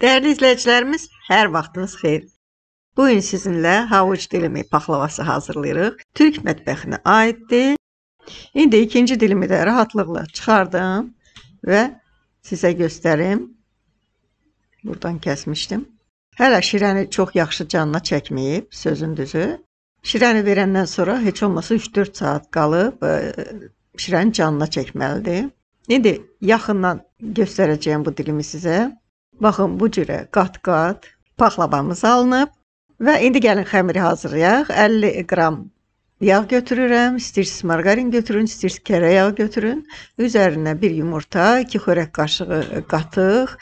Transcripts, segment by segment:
Dəyərli izləyicilərimiz, hər vaxtınız xeyir. Bu gün sizinlə havuc dilimi paxlavası hazırlayırıq. Türk mətbəxinə aiddir. İndi ikinci dilimi də rahatlıqla çıxardım və sizə göstərim. Buradan kəsmişdim. Hələ şirəni çox yaxşı canına çəkməyib, sözün düzü. Şirəni verəndən sonra heç olmasa 3-4 saat qalıb e, şirəni canına çəkməlidir. İndi yaxından göstərəcəyim bu dilimi sizə. Baxın bu cürə qat-qat paxlavamız alınıb və indi gəlin xəmiri hazırlayaq. 50 qram yağ götürürəm. İstəyirsiniz margarin götürün, istəyirsiniz kərə yağı götürün. Üzərinə bir yumurta, 2 xörək qaşığı qatıq,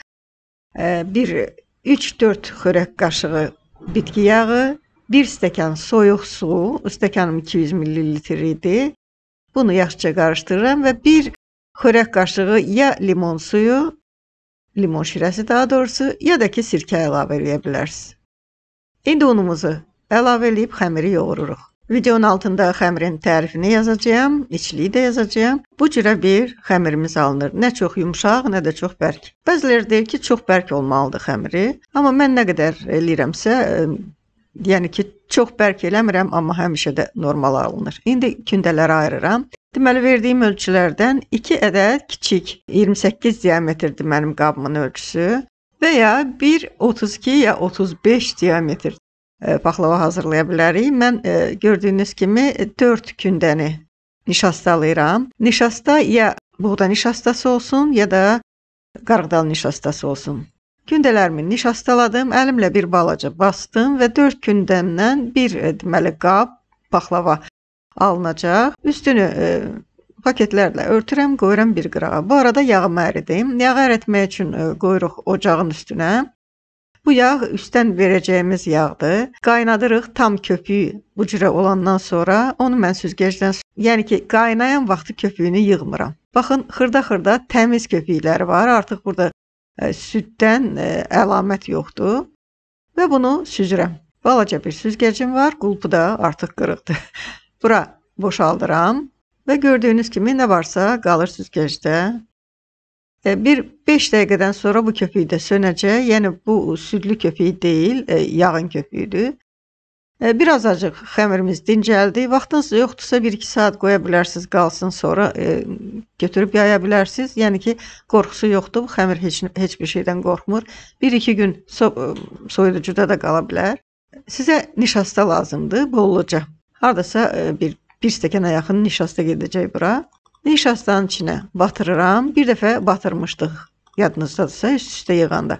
1 e, 3-4 xörək qaşığı bitki yağı, 1 stəkan soyuq su, stəkanım 200 ml idi. Bunu yaxşıca qarışdırıram və 1 xörək qaşığı ya limon suyu, limon şirəsi daha doğrusu, ya da ki sirkə əlavə eləyə bilərsiniz. İndi unumuzu əlavə eləyib xəmiri yoğururuq. Videonun altında xəmirin tərifini yazacağam, içliyi də yazacağam. Bu cürə bir xəmirimiz alınır. Nə çox yumşaq, nə də çox bərk. Bəziləri deyir ki, çox bərk olmalıdır xəmiri. Amma mən nə qədər eləyirəmsə, yəni ki, çox bərk eləmirəm, amma həmişə də normal alınır. İndi kündələrə ayırıram. Deməli verdiyim ölçülərdən 2 ədəd kiçik 28 diametrdir mənim qabımın ölçüsü və ya 1 32 ya 35 diametr paxlava e, hazırlaya bilərik. Mən e, gördüyünüz kimi 4 kündəni nişastalayıram. Nişasta ya buğda nişastası olsun, ya da qarğdal nişastası olsun. Gündələrimi nişastaladım, əlimlə bir balaca bastım və 4 gündəmdən bir e, deməli qab paxlava alınacaq. Üstünü e, paketlərlə örtürəm, qoyuram bir qırağa. Bu arada yağımı əridim. Yağ əritmək üçün e, qoyuruq ocağın üstünə. Bu yağ üstdən verəcəyimiz yağdır. Qaynadırıq tam köpüyü bu cürə olandan sonra onu mən süzgəcdən, yəni ki, qaynayan vaxtı köpüyünü yığmıram. Baxın, xırda-xırda təmiz köpükləri var. Artıq burada ə, e, süddən ə, e, əlamət yoxdur. Və bunu süzürəm. Balaca bir süzgəcim var, qulpu da artıq qırıqdı. Bura boşaldıram və gördüyünüz kimi nə varsa qalır süzgəcdə. E, bir 5 dəqiqədən sonra bu köpük də sönəcək. Yəni bu südlü köpük deyil, e, yağın köpüyüdür. E, bir azacıq xəmirimiz dincəldi. Vaxtınız yoxdursa 1-2 saat qoya bilərsiniz, qalsın, sonra e, götürüb yaya bilərsiniz. Yəni ki, qorxusu yoxdur. Bu xəmir heç heç bir şeydən qorxmur. 1-2 gün so soyuducuda da qala bilər. Sizə nişasta lazımdır, bolluca. Hardasa e, bir bir stəkana yaxın nişasta gedəcək bura. Nişastanın içinə batırıram. Bir dəfə batırmışdıq. Yadınızdadırsa üst-üstə yığanda.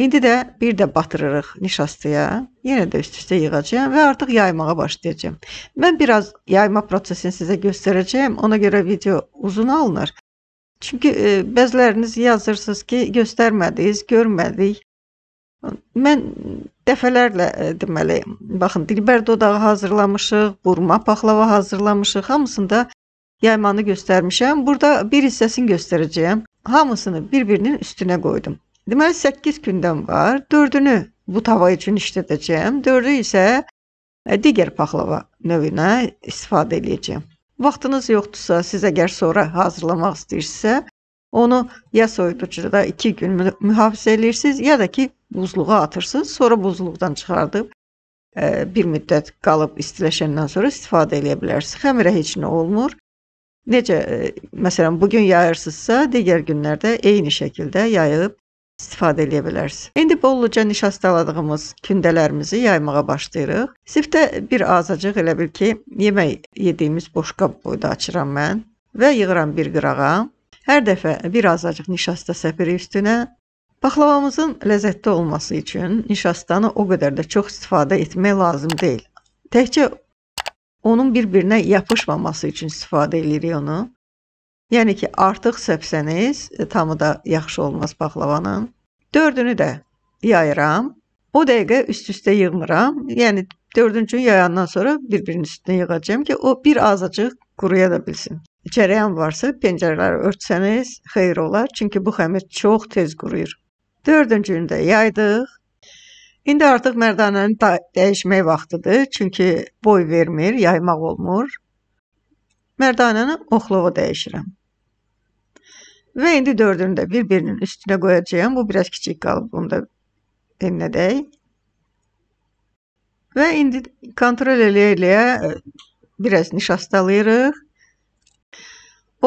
İndi də bir də batırırıq nişastaya. Yenə də üst-üstə yığacağam və artıq yaymağa başlayacağam. Mən biraz yayma prosesini sizə göstərəcəyəm. Ona görə video uzun alınır. Çünki e, bəziləriniz yazırsınız ki, göstərmədiniz, görmədik. Mən dəfələrlə e, deməli, baxın dilbər dodağı hazırlamışıq, burma paxlava hazırlamışıq. Hamısında yaymanı göstərmişəm. Burada bir hissəsini göstərəcəyəm. Hamısını bir-birinin üstünə qoydum. Deməli 8 gündən var. 4-ünü bu tava üçün işlədəcəyəm. 4-ü isə e, digər paxlava növünə istifadə edəcəyəm. Vaxtınız yoxdursa, siz əgər sonra hazırlamaq istəyirsinizsə, Onu ya soyuducuda 2 gün mühafizə eləyirsiniz, ya da ki, buzluğa atırsınız, sonra buzluqdan çıxardıb e, bir müddət qalıb istiləşəndən sonra istifadə eləyə bilərsiniz. Xəmirə heç nə olmur. Necə e, məsələn bu gün yayırsınızsa, digər günlərdə eyni şəkildə yayıb istifadə edə bilərsiniz. İndi bolluca nişastaladığımız kündələrimizi yaymağa başlayırıq. Siftə bir azacıq elə bil ki, yemək yediyimiz boş qab boyda açıram mən və yığıram bir qırağa. Hər dəfə bir azacıq nişasta səpiri üstünə. Baxlavamızın ləzzətli olması üçün nişastanı o qədər də çox istifadə etmək lazım deyil. Təkcə onun bir-birinə yapışmaması üçün istifadə edirik onu. Yəni ki, artıq səpsəniz, e, tamı da yaxşı olmaz baxlavanın. Dördünü də yayıram. O dəqiqə üst-üstə yığmıram. Yəni dördüncünü yayandan sonra bir-birinin üstünə yığacağam ki, o bir azacıq quruya da bilsin cərəyan varsa pəncərələri örtsəniz xeyir olar. Çünki bu xəmir çox tez quruyur. Dördüncü günü də yaydıq. İndi artıq mərdanəni dəyişmək vaxtıdır. Çünki boy vermir, yaymaq olmur. Mərdanəni oxluğu dəyişirəm. Və indi dördünü də bir-birinin üstünə qoyacağam. Bu biraz kiçik qalıb, bunu da elinə dəy. Və indi kontrol eləyə-eləyə e, biraz nişastalayırıq.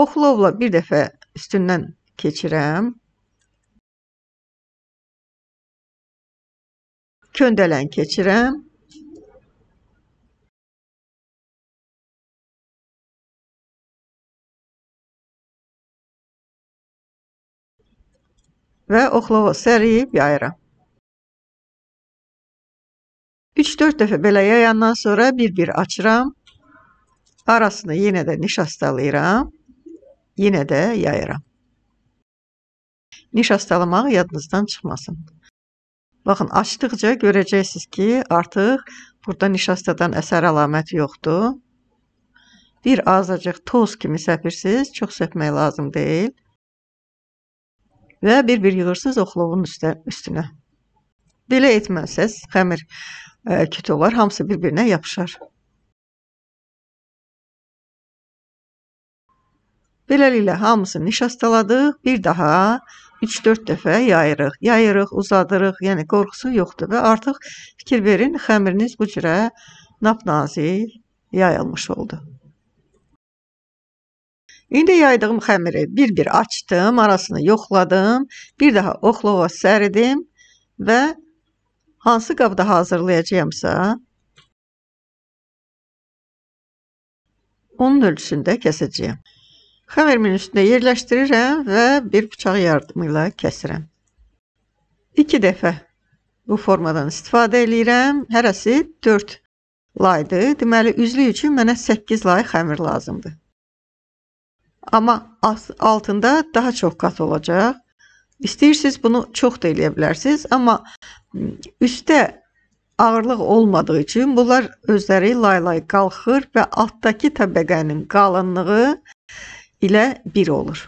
Oxlovla bir dəfə üstündən keçirəm. Köndələn keçirəm. Və oxlova səriyib yayıram. 3-4 dəfə belə yayandan sonra bir-bir açıram. Arasını yenə də nişastalayıram. Yenə də yayıram. Nişastalamaq yadınızdan çıxmasın. Baxın, açdıqca görəcəksiniz ki, artıq burada nişastadan əsər əlaməti yoxdur. Bir azacıq toz kimi səpirsiniz, çox səpmək lazım deyil. Və bir-bir yığırsınız oxlovun üstə, üstünə. Belə etməsəz, xəmir e, küt olar, hamısı bir-birinə yapışar. Beləliklə hamısını nişastaladıq, bir daha 3-4 dəfə yayırıq. Yayırıq, uzadırıq, yəni qorxusu yoxdur və artıq fikir verin, xəmiriniz bu cürə napnazik yayılmış oldu. İndi yaydığım xəmiri bir-bir açdım, arasını yoxladım, bir daha oxlova səridim və hansı qabda hazırlayacağımsa, onun ölçüsündə kəsəcəyəm. Xəmirin üstünə yerləşdirirəm və bir bıçaq yardımıyla kəsirəm. 2 dəfə bu formadan istifadə eləyirəm. Hərəsi 4 laydır. Deməli, üzlük üçün mənə 8 lay xəmir lazımdır. Amma altında daha çox qat olacaq. İstəyirsiniz bunu çox da eləyə bilərsiniz, amma üstdə ağırlıq olmadığı üçün bunlar özləri laylay qalxır və altdakı təbəqənin qalınlığı ilə 1 olur.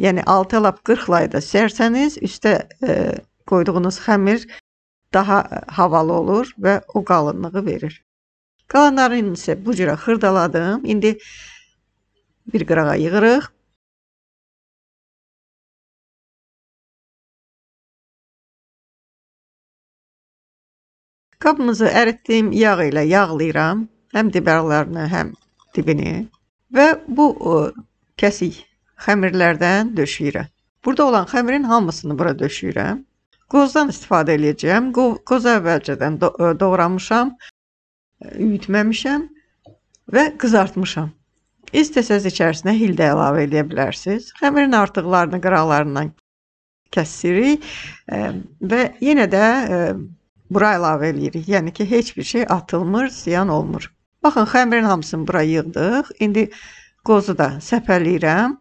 Yəni 6 lap 40 layda sərsəniz, üstə e, qoyduğunuz xəmir daha e, havalı olur və o qalınlığı verir. Qalanlarını isə bu cürə xırdaladım. İndi bir qırağa yığırıq. Qabımızı əritdim, yağ ilə yağlayıram. Həm dibarlarını, həm dibini və bu e, kəsik xəmirlərdən döşəyirəm. Burada olan xəmirin hamısını bura döşəyirəm. Qozdan istifadə edəcəyəm. Qoz əvvəlcədən e, doğramışam, e, üyütməmişəm və qızartmışam. İstəsəz içərisinə hil də əlavə edə bilərsiniz. Xəmirin artıqlarını qıraqlarından kəsirik və yenə də bura əlavə eləyirik. Yəni ki, heç bir şey atılmır, ziyan olmur. Baxın, xəmirin hamısını bura yığdıq. İndi qozu da səpələyirəm.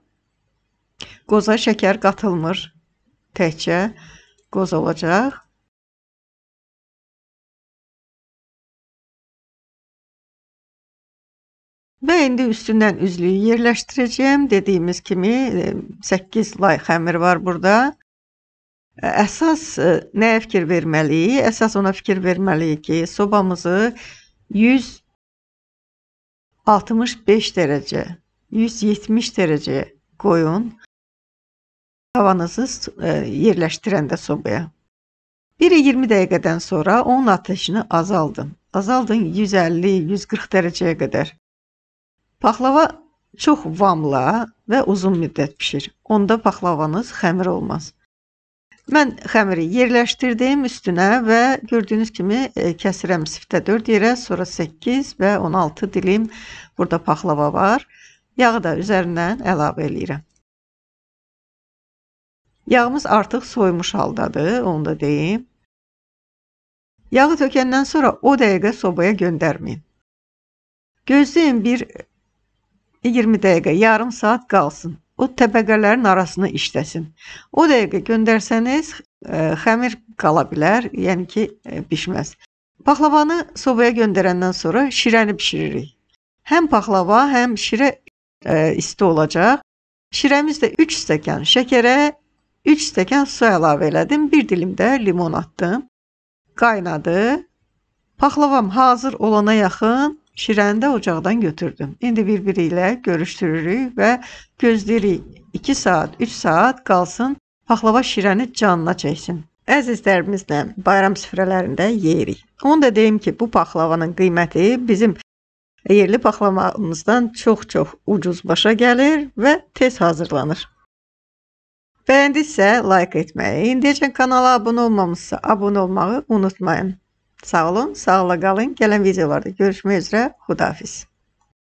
Qoza şəkər qatılmır. Təkcə qoz olacaq. Və indi üstündən üzlüyü yerləşdirəcəm. Dediyimiz kimi 8 e, lay xəmir var burada. E, əsas e, nəyə fikir verməliyik? Əsas ona fikir verməliyik ki, sobamızı 100 65 derece, 170 derece koyun. Tavanızı e, yerləşdirəndə sobaya. 1-20 dəqiqədən sonra onun ateşini azaldın. Azaldın 150-140 dərəcəyə qədər. Paxlava çox vamla və uzun müddət bişir. Onda paxlavanız xəmir olmaz. Mən xəmiri yerləşdirdim üstünə və gördüyünüz kimi e, kəsirəm siftə 4 yerə, sonra 8 və 16 dilim burada paxlava var. Yağı da üzərindən əlavə eləyirəm. Yağımız artıq soymuş haldadır, onu da deyim. Yağı tökəndən sonra o dəqiqə sobaya göndərməyin. Gözləyin bir 20 dəqiqə, yarım saat qalsın o təbəqələrin arasına işləsin. O dəqiqə göndərsəniz, e, xəmir qala bilər, yəni ki, e, bişməz. Paxlavanı sobaya göndərəndən sonra şirəni bişiririk. Həm paxlava, həm şirə e, isti olacaq. Şirəmiz də 3 stəkan şəkərə, 3 stəkan su əlavə elədim, 1 dilim də limon atdım. Qaynadı. Paxlavam hazır olana yaxın Şirəni də ocaqdan götürdüm. İndi bir-biri ilə görüşdürürük və gözləyirik 2 saat, 3 saat qalsın paxlava şirəni canına çəksin. Əzizlərimizlə bayram süfrələrində yeyirik. Onu da deyim ki, bu paxlavanın qiyməti bizim yerli paxlamamızdan çox-çox ucuz başa gəlir və tez hazırlanır. Bəyəndisə like etməyi, indiyəcən kanala abunə olmamısınızsa abunə olmağı unutmayın. Sağ olun, sağla qalın. Gələn videolarda görüşmək üzrə. Xudahafiz.